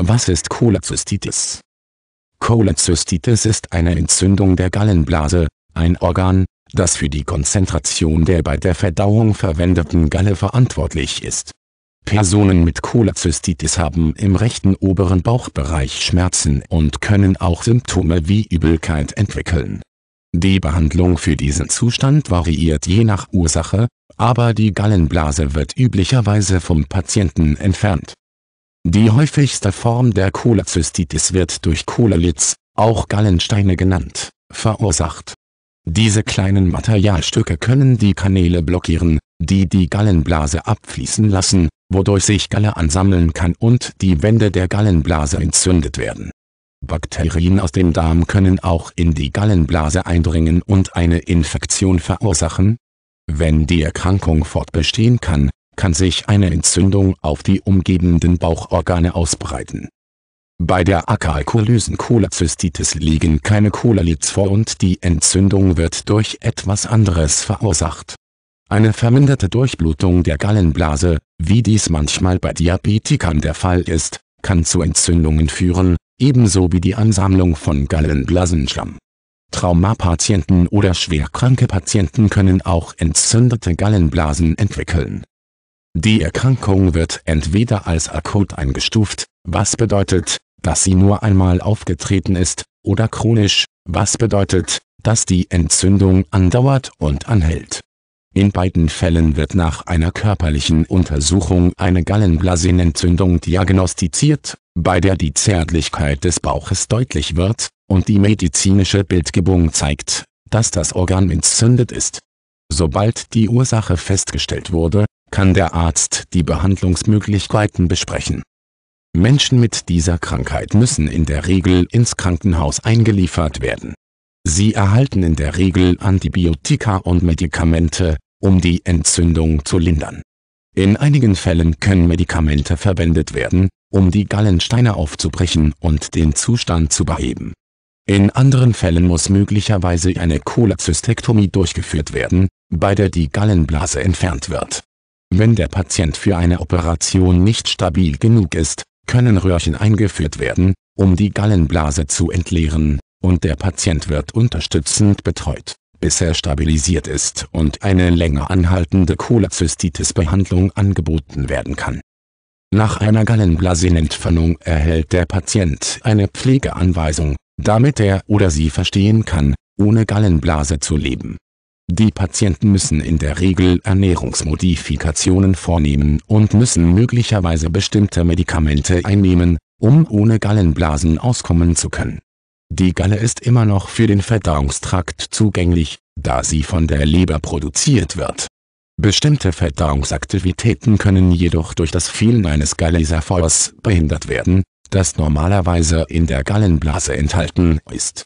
Was ist Cholezystitis? Cholezystitis ist eine Entzündung der Gallenblase, ein Organ, das für die Konzentration der bei der Verdauung verwendeten Galle verantwortlich ist. Personen mit Cholezystitis haben im rechten oberen Bauchbereich Schmerzen und können auch Symptome wie Übelkeit entwickeln. Die Behandlung für diesen Zustand variiert je nach Ursache, aber die Gallenblase wird üblicherweise vom Patienten entfernt die häufigste Form der Cholezystitis wird durch Cholelitz, auch Gallensteine genannt, verursacht. Diese kleinen Materialstücke können die Kanäle blockieren, die die Gallenblase abfließen lassen, wodurch sich Galle ansammeln kann und die Wände der Gallenblase entzündet werden. Bakterien aus dem Darm können auch in die Gallenblase eindringen und eine Infektion verursachen. Wenn die Erkrankung fortbestehen kann, kann sich eine Entzündung auf die umgebenden Bauchorgane ausbreiten. Bei der akalkulösen Cholezystitis liegen keine Cholelids vor und die Entzündung wird durch etwas anderes verursacht. Eine verminderte Durchblutung der Gallenblase, wie dies manchmal bei Diabetikern der Fall ist, kann zu Entzündungen führen, ebenso wie die Ansammlung von Gallenblasenschlamm. Traumapatienten oder schwerkranke Patienten können auch entzündete Gallenblasen entwickeln die Erkrankung wird entweder als akut eingestuft, was bedeutet, dass sie nur einmal aufgetreten ist, oder chronisch, was bedeutet, dass die Entzündung andauert und anhält. In beiden Fällen wird nach einer körperlichen Untersuchung eine Gallenblasenentzündung diagnostiziert, bei der die Zärtlichkeit des Bauches deutlich wird, und die medizinische Bildgebung zeigt, dass das Organ entzündet ist. Sobald die Ursache festgestellt wurde, kann der Arzt die Behandlungsmöglichkeiten besprechen. Menschen mit dieser Krankheit müssen in der Regel ins Krankenhaus eingeliefert werden. Sie erhalten in der Regel Antibiotika und Medikamente, um die Entzündung zu lindern. In einigen Fällen können Medikamente verwendet werden, um die Gallensteine aufzubrechen und den Zustand zu beheben. In anderen Fällen muss möglicherweise eine Cholecystektomie durchgeführt werden, bei der die Gallenblase entfernt wird wenn der Patient für eine Operation nicht stabil genug ist, können Röhrchen eingeführt werden, um die Gallenblase zu entleeren, und der Patient wird unterstützend betreut, bis er stabilisiert ist und eine länger anhaltende Cholezystitis-Behandlung angeboten werden kann. Nach einer Gallenblasenentfernung erhält der Patient eine Pflegeanweisung, damit er oder sie verstehen kann, ohne Gallenblase zu leben die Patienten müssen in der Regel Ernährungsmodifikationen vornehmen und müssen möglicherweise bestimmte Medikamente einnehmen, um ohne Gallenblasen auskommen zu können. Die Galle ist immer noch für den Verdauungstrakt zugänglich, da sie von der Leber produziert wird. Bestimmte Verdauungsaktivitäten können jedoch durch das Fehlen eines Gallesäfors behindert werden, das normalerweise in der Gallenblase enthalten ist